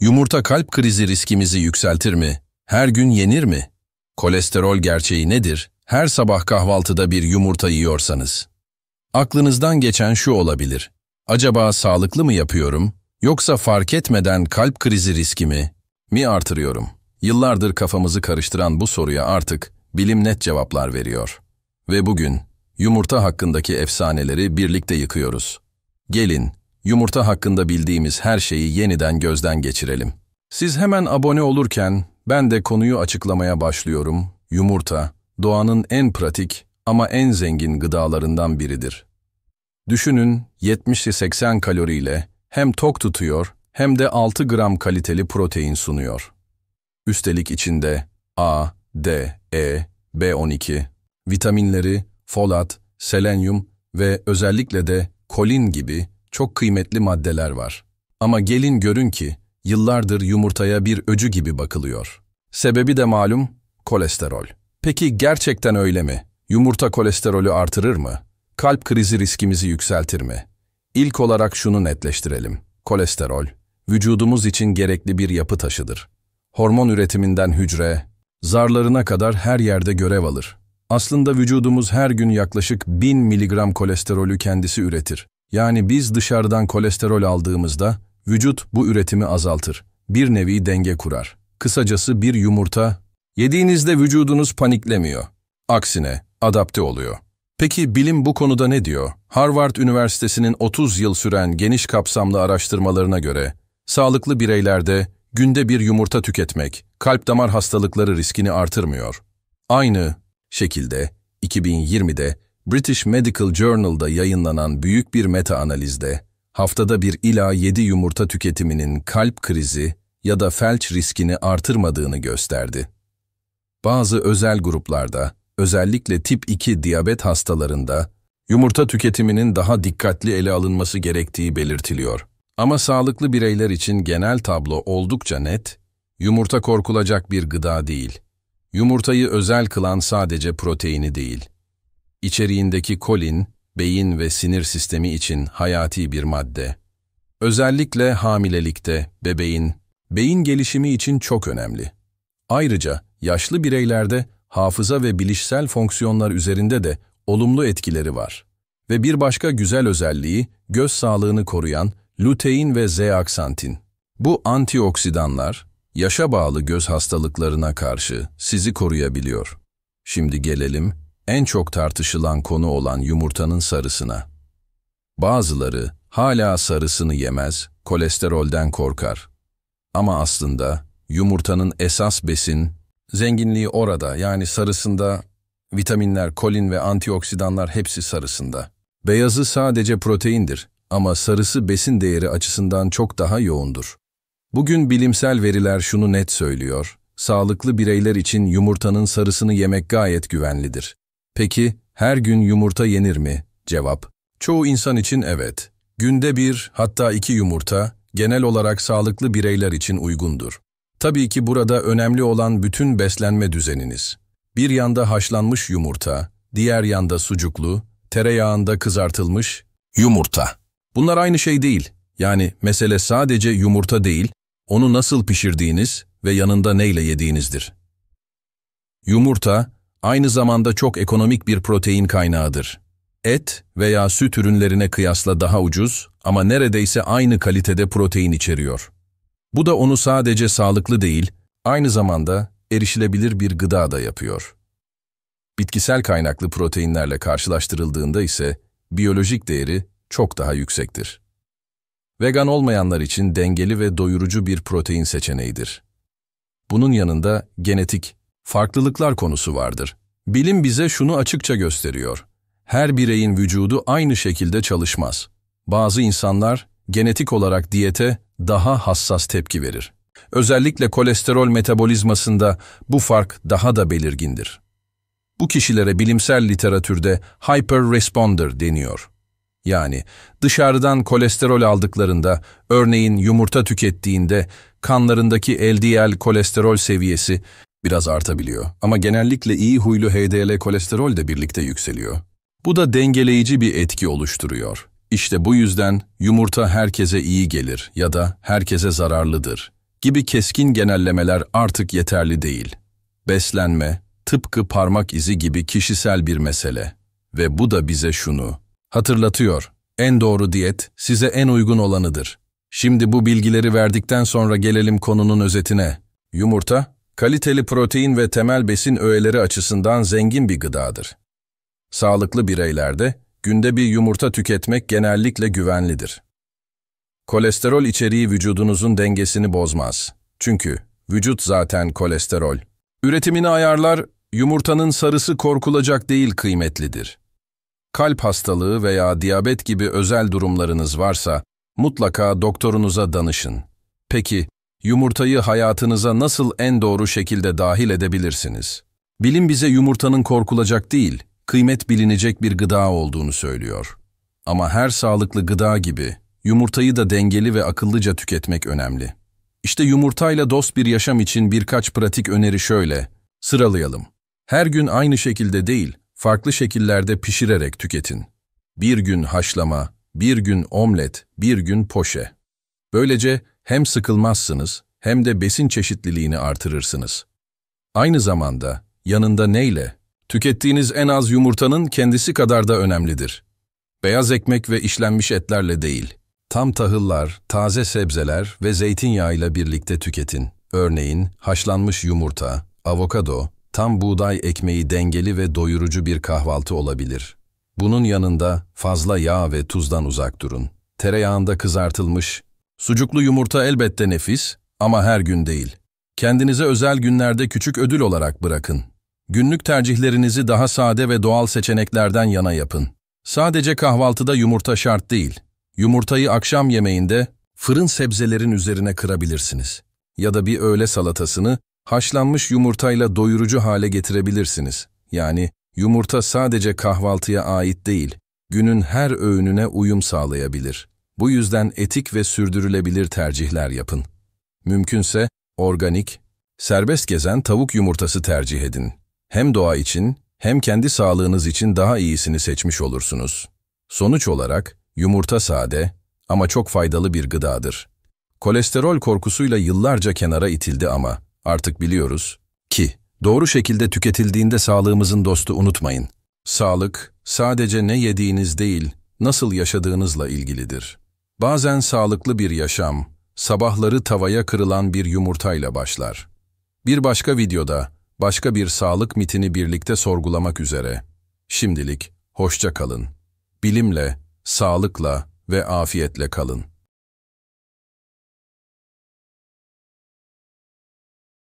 Yumurta kalp krizi riskimizi yükseltir mi? Her gün yenir mi? Kolesterol gerçeği nedir? Her sabah kahvaltıda bir yumurta yiyorsanız. Aklınızdan geçen şu olabilir. Acaba sağlıklı mı yapıyorum? Yoksa fark etmeden kalp krizi riskimi mi artırıyorum? Yıllardır kafamızı karıştıran bu soruya artık bilim net cevaplar veriyor. Ve bugün yumurta hakkındaki efsaneleri birlikte yıkıyoruz. Gelin yumurta hakkında bildiğimiz her şeyi yeniden gözden geçirelim. Siz hemen abone olurken ben de konuyu açıklamaya başlıyorum. Yumurta, doğanın en pratik ama en zengin gıdalarından biridir. Düşünün 70-80 kaloriyle hem tok tutuyor hem de 6 gram kaliteli protein sunuyor. Üstelik içinde A, D, E, B12, vitaminleri, folat, selenyum ve özellikle de kolin gibi çok kıymetli maddeler var. Ama gelin görün ki yıllardır yumurtaya bir öcü gibi bakılıyor. Sebebi de malum kolesterol. Peki gerçekten öyle mi? Yumurta kolesterolü artırır mı? Kalp krizi riskimizi yükseltir mi? İlk olarak şunu netleştirelim. Kolesterol, vücudumuz için gerekli bir yapı taşıdır. Hormon üretiminden hücre, zarlarına kadar her yerde görev alır. Aslında vücudumuz her gün yaklaşık 1000 miligram kolesterolü kendisi üretir. Yani biz dışarıdan kolesterol aldığımızda vücut bu üretimi azaltır. Bir nevi denge kurar. Kısacası bir yumurta, yediğinizde vücudunuz paniklemiyor. Aksine adapte oluyor. Peki bilim bu konuda ne diyor? Harvard Üniversitesi'nin 30 yıl süren geniş kapsamlı araştırmalarına göre, sağlıklı bireylerde günde bir yumurta tüketmek kalp damar hastalıkları riskini artırmıyor. Aynı şekilde 2020'de British Medical Journal'da yayınlanan büyük bir meta-analizde, haftada bir ila 7 yumurta tüketiminin kalp krizi ya da felç riskini artırmadığını gösterdi. Bazı özel gruplarda, özellikle tip 2 diyabet hastalarında, yumurta tüketiminin daha dikkatli ele alınması gerektiği belirtiliyor. Ama sağlıklı bireyler için genel tablo oldukça net, yumurta korkulacak bir gıda değil. Yumurtayı özel kılan sadece proteini değil İçeriğindeki kolin, beyin ve sinir sistemi için hayati bir madde. Özellikle hamilelikte, bebeğin, beyin gelişimi için çok önemli. Ayrıca yaşlı bireylerde hafıza ve bilişsel fonksiyonlar üzerinde de olumlu etkileri var. Ve bir başka güzel özelliği göz sağlığını koruyan lutein ve zeaksantin. Bu antioksidanlar yaşa bağlı göz hastalıklarına karşı sizi koruyabiliyor. Şimdi gelelim en çok tartışılan konu olan yumurtanın sarısına. Bazıları hala sarısını yemez, kolesterolden korkar. Ama aslında yumurtanın esas besin, zenginliği orada yani sarısında, vitaminler, kolin ve antioksidanlar hepsi sarısında. Beyazı sadece proteindir ama sarısı besin değeri açısından çok daha yoğundur. Bugün bilimsel veriler şunu net söylüyor, sağlıklı bireyler için yumurtanın sarısını yemek gayet güvenlidir. Peki her gün yumurta yenir mi? Cevap. Çoğu insan için evet. Günde bir hatta iki yumurta genel olarak sağlıklı bireyler için uygundur. Tabii ki burada önemli olan bütün beslenme düzeniniz. Bir yanda haşlanmış yumurta, diğer yanda sucuklu, tereyağında kızartılmış yumurta. Bunlar aynı şey değil. Yani mesele sadece yumurta değil, onu nasıl pişirdiğiniz ve yanında neyle yediğinizdir. Yumurta, aynı zamanda çok ekonomik bir protein kaynağıdır. Et veya süt ürünlerine kıyasla daha ucuz ama neredeyse aynı kalitede protein içeriyor. Bu da onu sadece sağlıklı değil, aynı zamanda erişilebilir bir gıda da yapıyor. Bitkisel kaynaklı proteinlerle karşılaştırıldığında ise biyolojik değeri çok daha yüksektir. Vegan olmayanlar için dengeli ve doyurucu bir protein seçeneğidir. Bunun yanında genetik farklılıklar konusu vardır. Bilim bize şunu açıkça gösteriyor. Her bireyin vücudu aynı şekilde çalışmaz. Bazı insanlar genetik olarak diyete daha hassas tepki verir. Özellikle kolesterol metabolizmasında bu fark daha da belirgindir. Bu kişilere bilimsel literatürde hyper responder deniyor. Yani dışarıdan kolesterol aldıklarında, örneğin yumurta tükettiğinde kanlarındaki LDL kolesterol seviyesi biraz artabiliyor ama genellikle iyi huylu HDL kolesterol de birlikte yükseliyor. Bu da dengeleyici bir etki oluşturuyor. İşte bu yüzden yumurta herkese iyi gelir ya da herkese zararlıdır gibi keskin genellemeler artık yeterli değil. Beslenme, tıpkı parmak izi gibi kişisel bir mesele ve bu da bize şunu hatırlatıyor. En doğru diyet size en uygun olanıdır. Şimdi bu bilgileri verdikten sonra gelelim konunun özetine. Yumurta, kaliteli protein ve temel besin öğeleri açısından zengin bir gıdadır. Sağlıklı bireylerde günde bir yumurta tüketmek genellikle güvenlidir. Kolesterol içeriği vücudunuzun dengesini bozmaz. Çünkü vücut zaten kolesterol. Üretimini ayarlar, yumurtanın sarısı korkulacak değil kıymetlidir. Kalp hastalığı veya diyabet gibi özel durumlarınız varsa mutlaka doktorunuza danışın. Peki, yumurtayı hayatınıza nasıl en doğru şekilde dahil edebilirsiniz? Bilim bize yumurtanın korkulacak değil, kıymet bilinecek bir gıda olduğunu söylüyor. Ama her sağlıklı gıda gibi yumurtayı da dengeli ve akıllıca tüketmek önemli. İşte yumurtayla dost bir yaşam için birkaç pratik öneri şöyle, sıralayalım. Her gün aynı şekilde değil, farklı şekillerde pişirerek tüketin. Bir gün haşlama, bir gün omlet, bir gün poşe. Böylece hem sıkılmazsınız hem de besin çeşitliliğini artırırsınız. Aynı zamanda yanında neyle? Tükettiğiniz en az yumurtanın kendisi kadar da önemlidir. Beyaz ekmek ve işlenmiş etlerle değil. Tam tahıllar, taze sebzeler ve zeytinyağıyla birlikte tüketin. Örneğin haşlanmış yumurta, avokado, tam buğday ekmeği dengeli ve doyurucu bir kahvaltı olabilir. Bunun yanında fazla yağ ve tuzdan uzak durun. Tereyağında kızartılmış, Sucuklu yumurta elbette nefis ama her gün değil. Kendinize özel günlerde küçük ödül olarak bırakın. Günlük tercihlerinizi daha sade ve doğal seçeneklerden yana yapın. Sadece kahvaltıda yumurta şart değil. Yumurtayı akşam yemeğinde fırın sebzelerin üzerine kırabilirsiniz. Ya da bir öğle salatasını haşlanmış yumurtayla doyurucu hale getirebilirsiniz. Yani yumurta sadece kahvaltıya ait değil, günün her öğününe uyum sağlayabilir. Bu yüzden etik ve sürdürülebilir tercihler yapın. Mümkünse organik, serbest gezen tavuk yumurtası tercih edin. Hem doğa için hem kendi sağlığınız için daha iyisini seçmiş olursunuz. Sonuç olarak yumurta sade ama çok faydalı bir gıdadır. Kolesterol korkusuyla yıllarca kenara itildi ama artık biliyoruz ki doğru şekilde tüketildiğinde sağlığımızın dostu unutmayın. Sağlık sadece ne yediğiniz değil, nasıl yaşadığınızla ilgilidir. Bazen sağlıklı bir yaşam, sabahları tavaya kırılan bir yumurtayla başlar. Bir başka videoda, başka bir sağlık mitini birlikte sorgulamak üzere. Şimdilik, hoşça kalın. Bilimle, sağlıkla ve afiyetle kalın.